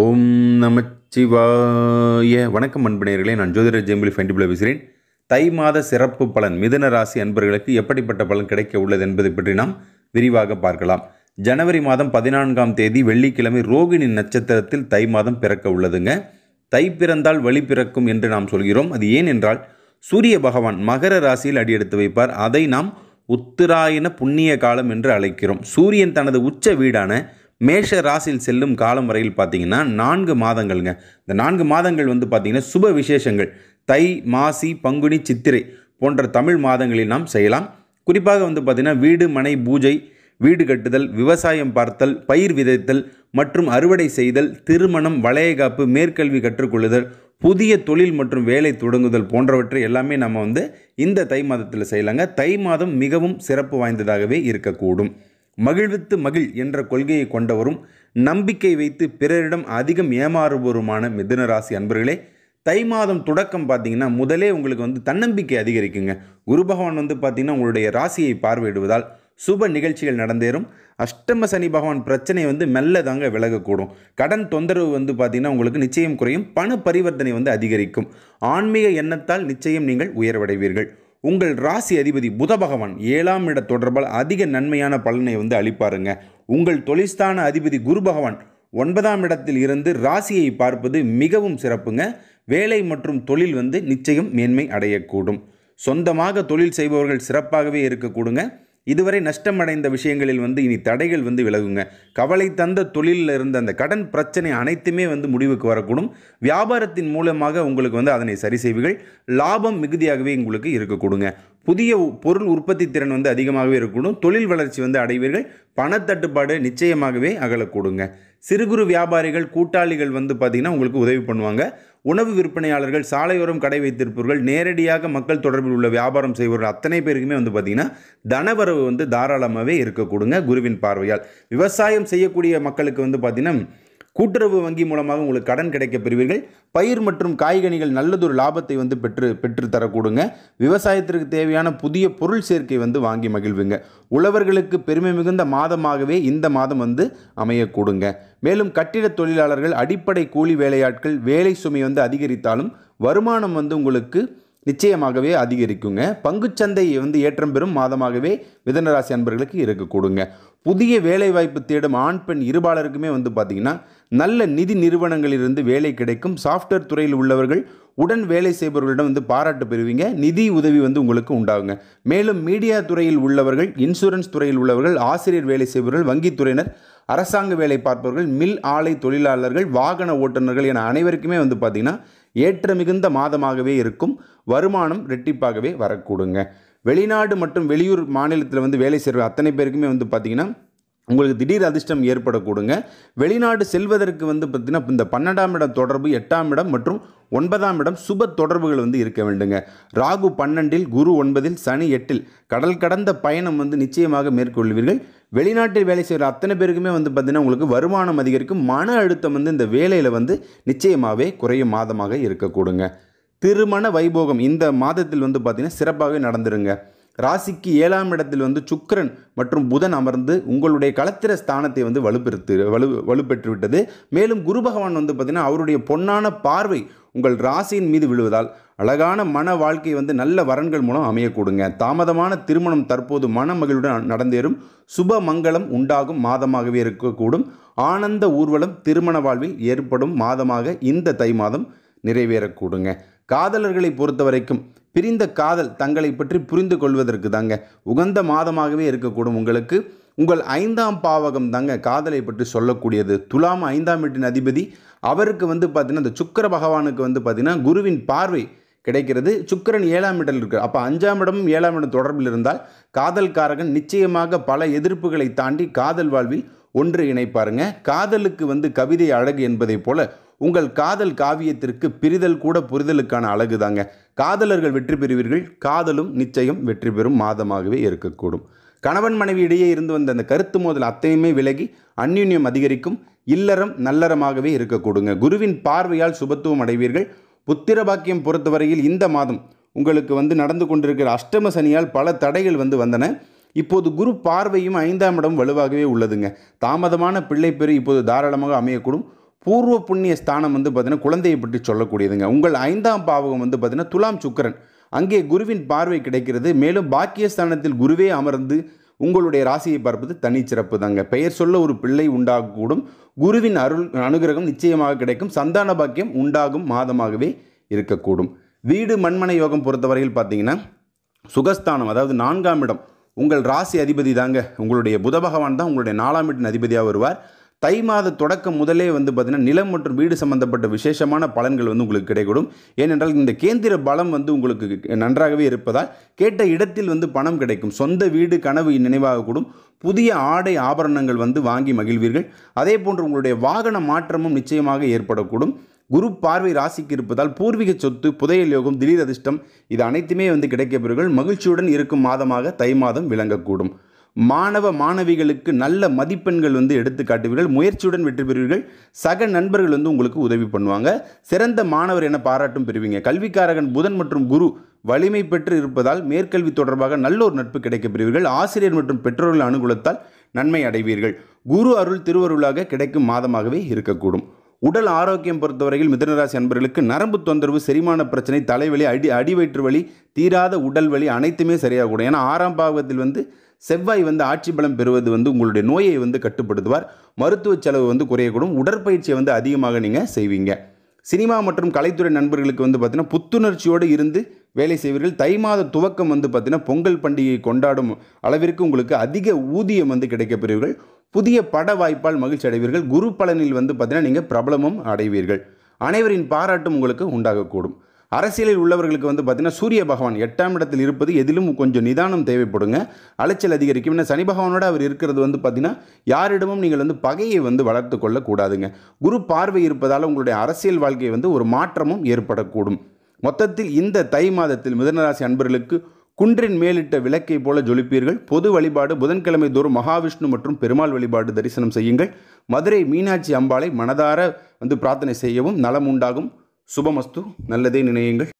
ஓம் நமச்சிவாய வணக்கம் அன்பினர்களே நான் ஜோதிடர் ஜெயம்பலி ஃபண்டிபுல பேசுகிறேன் தை மாத சிறப்பு பலன் மிதுன ராசி அன்பர்களுக்கு எப்படிப்பட்ட பலன் கிடைக்க உள்ளது என்பதை பற்றி நாம் விரிவாக பார்க்கலாம் ஜனவரி மாதம் பதினான்காம் தேதி வெள்ளிக்கிழமை ரோகிணி நட்சத்திரத்தில் தை மாதம் பிறக்க உள்ளதுங்க தை பிறந்தால் வழி பிறக்கும் என்று நாம் சொல்கிறோம் அது ஏன் என்றால் சூரிய பகவான் மகர ராசியில் அடியெடுத்து வைப்பார் அதை நாம் உத்திராயண புண்ணிய காலம் என்று அழைக்கிறோம் சூரியன் தனது உச்ச வீடான மேஷ ராசியில் செல்லும் காலம் வரையில் பார்த்தீங்கன்னா நான்கு மாதங்கள்ங்க இந்த நான்கு மாதங்கள் வந்து பார்த்திங்கன்னா சுப விசேஷங்கள் தை மாசி பங்குனி சித்திரை போன்ற தமிழ் மாதங்களில் நாம் செய்யலாம் குறிப்பாக வந்து பார்த்திங்கன்னா வீடு மனை பூஜை வீடு கட்டுதல் விவசாயம் பார்த்தல் பயிர் விதைத்தல் மற்றும் அறுவடை செய்தல் திருமணம் வளையகாப்பு மேற்கல்வி கற்றுக்கொள்ளுதல் புதிய தொழில் மற்றும் வேலை தொடங்குதல் போன்றவற்றை எல்லாமே நம்ம வந்து இந்த தை மாதத்தில் செய்யலாங்க தை மாதம் மிகவும் சிறப்பு வாய்ந்ததாகவே இருக்கக்கூடும் மகிழ்வித்து மகிழ் என்ற கொள்கையை கொண்டவரும் நம்பிக்கை வைத்து பிறரிடம் அதிகம் ஏமாறுபவருமான மிதன ராசி அன்பர்களே தை மாதம் தொடக்கம் பார்த்தீங்கன்னா முதலே உங்களுக்கு வந்து தன்னம்பிக்கை அதிகரிக்குங்க குரு பகவான் வந்து பார்த்தீங்கன்னா உங்களுடைய ராசியை பார்வையிடுவதால் சுப நிகழ்ச்சிகள் நடந்தேறும் அஷ்டம சனி பகவான் பிரச்சனை வந்து மெல்ல தாங்க விலகக்கூடும் கடன் தொந்தரவு வந்து பார்த்திங்கன்னா உங்களுக்கு நிச்சயம் குறையும் பண பரிவர்த்தனை வந்து அதிகரிக்கும் ஆன்மீக எண்ணத்தால் நிச்சயம் நீங்கள் உயர்வடைவீர்கள் உங்கள் ராசி அதிபதி புத பகவான் ஏழாம் இட தொடர்பால் அதிக நன்மையான பலனை வந்து அளிப்பாருங்க உங்கள் தொழில்ஸ்தான அதிபதி குரு பகவான் ஒன்பதாம் இடத்தில் இருந்து ராசியை பார்ப்பது மிகவும் சிறப்புங்க வேலை மற்றும் தொழில் வந்து நிச்சயம் மேன்மை அடையக்கூடும் சொந்தமாக தொழில் செய்பவர்கள் சிறப்பாகவே இருக்கக்கூடுங்க இதுவரை நஷ்டம் அடைந்த விஷயங்களில் வந்து இனி தடைகள் வந்து விலகுங்க கவலை தந்த தொழிலில் இருந்த அந்த கடன் பிரச்சனை அனைத்துமே வந்து முடிவுக்கு வரக்கூடும் வியாபாரத்தின் மூலமாக உங்களுக்கு வந்து அதனை சரி செய்வீர்கள் லாபம் மிகுதியாகவே உங்களுக்கு இருக்கக்கூடுங்க புதிய பொருள் உற்பத்தி திறன் வந்து அதிகமாகவே இருக்கக்கூடும் தொழில் வளர்ச்சி வந்து அடைவீர்கள் பணத்தட்டுப்பாடு நிச்சயமாகவே அகலக்கூடுங்க சிறு குறு வியாபாரிகள் கூட்டாளிகள் வந்து பார்த்திங்கன்னா உங்களுக்கு உதவி பண்ணுவாங்க உணவு விற்பனையாளர்கள் சாலையோரம் கடை வைத்திருப்பவர்கள் நேரடியாக மக்கள் தொடர்பில் உள்ள வியாபாரம் செய்வர்கள் அத்தனை பேருக்குமே வந்து பார்த்திங்கன்னா தனவரவு வந்து தாராளமாகவே இருக்கக்கூடுங்க குருவின் பார்வையால் விவசாயம் செய்யக்கூடிய மக்களுக்கு வந்து பார்த்திங்கன்னா கூட்டுறவு வங்கி மூலமாக உங்களுக்கு கடன் கிடைக்க பெறுவீர்கள் பயிர் மற்றும் காய்கனிகள் நல்லதொரு லாபத்தை வந்து பெற்று பெற்று தரக்கூடுங்க விவசாயத்திற்கு தேவையான புதிய பொருள் சேர்க்கை வந்து வாங்கி மகிழ்வுங்க உழவர்களுக்கு பெருமை மிகுந்த மாதமாகவே இந்த மாதம் வந்து அமையக்கூடுங்க மேலும் கட்டிட தொழிலாளர்கள் அடிப்படை கூலி வேலையாட்கள் வேலை சுமை வந்து அதிகரித்தாலும் வருமானம் வந்து உங்களுக்கு நிச்சயமாகவே அதிகரிக்குங்க பங்குச்சந்தை வந்து ஏற்றம் பெறும் மாதமாகவே மிதனராசி அன்பர்களுக்கு இருக்கக்கூடுங்க புதிய வேலைவாய்ப்பு தேடும் ஆண் பெண் இருபாலருக்குமே வந்து பார்த்திங்கன்னா நல்ல நிதி நிறுவனங்களிலிருந்து வேலை கிடைக்கும் சாஃப்ட்வேர் துறையில் உள்ளவர்கள் உடன் வேலை செய்பவர்களிடம் வந்து பாராட்டு பெறுவீங்க நிதி உதவி வந்து உங்களுக்கு உண்டாகுங்க மேலும் மீடியா துறையில் உள்ளவர்கள் இன்சூரன்ஸ் துறையில் உள்ளவர்கள் ஆசிரியர் வேலை செய்பவர்கள் வங்கித்துறையினர் அரசாங்க வேலை பார்ப்பவர்கள் மில் ஆலை தொழிலாளர்கள் வாகன ஓட்டுநர்கள் என அனைவருக்குமே வந்து பார்த்திங்கன்னா ஏற்ற மிகுந்த மாதமாகவே இருக்கும் வருமானம் ரெட்டிப்பாகவே வரக்கூடுங்க வெளிநாடு மற்றும் வெளியூர் மாநிலத்தில் வந்து வேலை செய்கிற அத்தனை பேருக்குமே வந்து பார்த்திங்கன்னா உங்களுக்கு திடீர் அதிர்ஷ்டம் ஏற்படக்கூடுங்க வெளிநாடு செல்வதற்கு வந்து பார்த்திங்கன்னா இந்த பன்னெண்டாம் இடம் தொடர்பு எட்டாம் இடம் மற்றும் ஒன்பதாம் இடம் சுப தொடர்புகள் வந்து இருக்க வேண்டுங்க ராகு பன்னெண்டில் குரு ஒன்பதில் சனி எட்டில் கடல் கடந்த பயணம் வந்து நிச்சயமாக மேற்கொள்வீர்கள் வெளிநாட்டில் வேலை செய்கிற அத்தனை பேருக்குமே வந்து பார்த்திங்கன்னா உங்களுக்கு வருமானம் அதிகரிக்கும் மன அழுத்தம் வந்து இந்த வேலையில் வந்து நிச்சயமாகவே குறையும் மாதமாக இருக்கக்கூடுங்க திருமண வைபோகம் இந்த மாதத்தில் வந்து பார்த்திங்கன்னா சிறப்பாகவே நடந்துருங்க ராசிக்கு ஏழாம் இடத்தில் வந்து சுக்கரன் மற்றும் புதன் அமர்ந்து உங்களுடைய களத்திர ஸ்தானத்தை வந்து வலுப்பெறுத்து வலு வலுப்பெற்று விட்டது மேலும் குரு பகவான் வந்து பார்த்திங்கன்னா அவருடைய பொன்னான பார்வை உங்கள் ராசியின் மீது விழுவதால் அழகான மன வாழ்க்கை வந்து நல்ல வரன்கள் மூலம் அமையக்கூடுங்க தாமதமான திருமணம் தற்போது மன மகிழ்வுடன் நடந்தேறும் சுப மங்களம் உண்டாகும் மாதமாகவே இருக்கக்கூடும் ஆனந்த ஊர்வலம் திருமண வாழ்வில் ஏற்படும் மாதமாக இந்த தை மாதம் நிறைவேறக்கூடுங்க காதலர்களை பொறுத்த வரைக்கும் பிரிந்த காதல் தங்களை பற்றி புரிந்து கொள்வதற்கு தாங்க உகந்த மாதமாகவே இருக்கக்கூடும் உங்களுக்கு உங்கள் ஐந்தாம் பாவகம் தாங்க காதலை பற்றி சொல்லக்கூடியது துலாம் ஐந்தாம் வீட்டின் அதிபதி அவருக்கு வந்து பார்த்தீங்கன்னா இந்த சுக்கர பகவானுக்கு வந்து பார்த்தீங்கன்னா குருவின் பார்வை கிடைக்கிறது சுக்கரன் ஏழாம் இடம் இருக்குது அப்போ அஞ்சாம் இடமும் ஏழாம் இடம் தொடர்பில் இருந்தால் காதல் காரகன் நிச்சயமாக பல எதிர்ப்புகளை தாண்டி காதல் வாழ்வில் ஒன்று இணைப்பாருங்க காதலுக்கு வந்து கவிதை அழகு என்பதை போல உங்கள் காதல் காவியத்திற்கு பிரிதல் கூட புரிதலுக்கான அழகு தாங்க காதலர்கள் வெற்றி பெறுவீர்கள் காதலும் நிச்சயம் வெற்றி பெறும் மாதமாகவே இருக்கக்கூடும் கணவன் மனைவி இடையே இருந்து வந்த அந்த கருத்து மோதல் அத்தையுமே விலகி அந்யுன்யம் அதிகரிக்கும் இல்லறம் நல்லறமாகவே இருக்கக்கூடுங்க குருவின் பார்வையால் சுபத்துவம் அடைவீர்கள் புத்திர பாக்கியம் பொறுத்தவரையில் இந்த மாதம் உங்களுக்கு வந்து நடந்து கொண்டிருக்கிற அஷ்டம சனியால் பல தடைகள் வந்து வந்தன இப்போது குரு பார்வையும் ஐந்தாம் இடம் வலுவாகவே உள்ளதுங்க தாமதமான பிள்ளை பெரு இப்போது தாராளமாக அமையக்கூடும் பூர்வ புண்ணிய ஸ்தானம் வந்து பார்த்தீங்கன்னா குழந்தையை பற்றி சொல்லக்கூடியதுங்க உங்கள் ஐந்தாம் பாவகம் வந்து பார்த்தீங்கன்னா துலாம் சுக்கரன் அங்கே குருவின் பார்வை கிடைக்கிறது மேலும் பாக்கியஸ்தானத்தில் குருவே அமர்ந்து உங்களுடைய ராசியை பார்ப்பது தனிச்சிறப்பு தாங்க பெயர் சொல்ல ஒரு பிள்ளை உண்டாகக்கூடும் குருவின் அருள் அனுகிரகம் நிச்சயமாக கிடைக்கும் சந்தான பாக்கியம் உண்டாகும் மாதமாகவே இருக்கக்கூடும் வீடு மண்மனை யோகம் பொறுத்தவரையில் பார்த்தீங்கன்னா சுகஸ்தானம் அதாவது நான்காம் இடம் உங்கள் ராசி அதிபதி தாங்க உங்களுடைய புத பகவான் தான் உங்களுடைய நாலாம் வீட்டின் அதிபதியாக வருவார் தை மாத தொடக்கம் முதலே வந்து பார்த்திங்கன்னா நிலம் மற்றும் வீடு சம்பந்தப்பட்ட விசேஷமான பலன்கள் வந்து உங்களுக்கு கிடைக்கும் ஏனென்றால் இந்த கேந்திர பலம் வந்து உங்களுக்கு நன்றாகவே இருப்பதால் கேட்ட இடத்தில் வந்து பணம் கிடைக்கும் சொந்த வீடு கனவு நினைவாகக்கூடும் புதிய ஆடை ஆபரணங்கள் வந்து வாங்கி மகிழ்வீர்கள் அதே போன்று உங்களுடைய வாகன மாற்றமும் நிச்சயமாக ஏற்படக்கூடும் குரு பார்வை ராசிக்கு இருப்பதால் பூர்வீக சொத்து புதையல் யோகம் திடீர் அதிர்ஷ்டம் இது அனைத்துமே வந்து கிடைக்கப்பெறுகள் மகிழ்ச்சியுடன் இருக்கும் மாதமாக தை மாதம் விளங்கக்கூடும் மாணவ மாணவிகளுக்கு நல்ல மதிப்பெண்கள் வந்து எடுத்து காட்டுவீர்கள் முயற்சியுடன் வெற்றி பெறுவீர்கள் சக நண்பர்கள் வந்து உங்களுக்கு உதவி பண்ணுவாங்க சிறந்த மாணவர் என பாராட்டும் பெறுவீங்க கல்விக்காரகன் புதன் மற்றும் குரு வலிமை பெற்று இருப்பதால் மேற்கல்வி தொடர்பாக நல்ல ஒரு நட்பு கிடைக்க பெறுவீர்கள் ஆசிரியர் மற்றும் பெற்றோர்கள் அனுகூலத்தால் நன்மை அடைவீர்கள் குரு அருள் திருவருளாக கிடைக்கும் மாதமாகவே இருக்கக்கூடும் உடல் ஆரோக்கியம் பொறுத்தவரையில் மிதனராசி அன்பர்களுக்கு நரம்பு தொந்தரவு செரிமான பிரச்சனை தலைவலி அடி அடிவயிற்று வலி தீராத உடல் வலி அனைத்துமே சரியாகக்கூடும் ஏன்னா ஆறாம் பாகத்தில் வந்து செவ்வாய் வந்து ஆட்சி பலம் பெறுவது வந்து உங்களுடைய நோயை வந்து கட்டுப்படுத்துவார் மருத்துவ செலவு வந்து குறையக்கூடும் உடற்பயிற்சியை வந்து அதிகமாக நீங்கள் செய்வீங்க சினிமா மற்றும் கலைத்துறை நண்பர்களுக்கு வந்து பார்த்திங்கன்னா புத்துணர்ச்சியோடு இருந்து வேலை செய்வீர்கள் தை மாத துவக்கம் வந்து பார்த்திங்கன்னா பொங்கல் பண்டிகை கொண்டாடும் அளவிற்கு உங்களுக்கு அதிக ஊதியம் வந்து கிடைக்கப்பெறுவீர்கள் புதிய பட வாய்ப்பால் மகிழ்ச்சி அடைவீர்கள் குரு பலனில் வந்து பார்த்திங்கன்னா நீங்கள் பிரபலமும் அடைவீர்கள் அனைவரின் பாராட்டும் உங்களுக்கு உண்டாகக்கூடும் அரசியலில் உள்ளவர்களுக்கு வந்து பார்த்திங்கன்னா சூரிய பகவான் எட்டாம் இடத்தில் இருப்பது எதிலும் கொஞ்சம் நிதானம் தேவைப்படுங்க அலைச்சல் அதிகரிக்கும் ஏன்னா சனி பகவானோட அவர் இருக்கிறது வந்து பார்த்திங்கன்னா யாரிடமும் நீங்கள் வந்து பகையை வந்து வளர்த்து கொள்ளக்கூடாதுங்க குரு பார்வை இருப்பதால் உங்களுடைய அரசியல் வாழ்க்கையை வந்து ஒரு மாற்றமும் ஏற்படக்கூடும் மொத்தத்தில் இந்த தை மாதத்தில் மிதனராசி அன்பர்களுக்கு குன்றின் மேலிட்ட விளக்கை போல ஜொலிப்பீர்கள் பொது வழிபாடு புதன்கிழமை தோறும் மகாவிஷ்ணு மற்றும் பெருமாள் வழிபாடு தரிசனம் செய்யுங்கள் மதுரை மீனாட்சி அம்பாளை மனதார வந்து பிரார்த்தனை செய்யவும் நலம் உண்டாகும் சுபமஸ்து நல்லதே நினையுங்கள்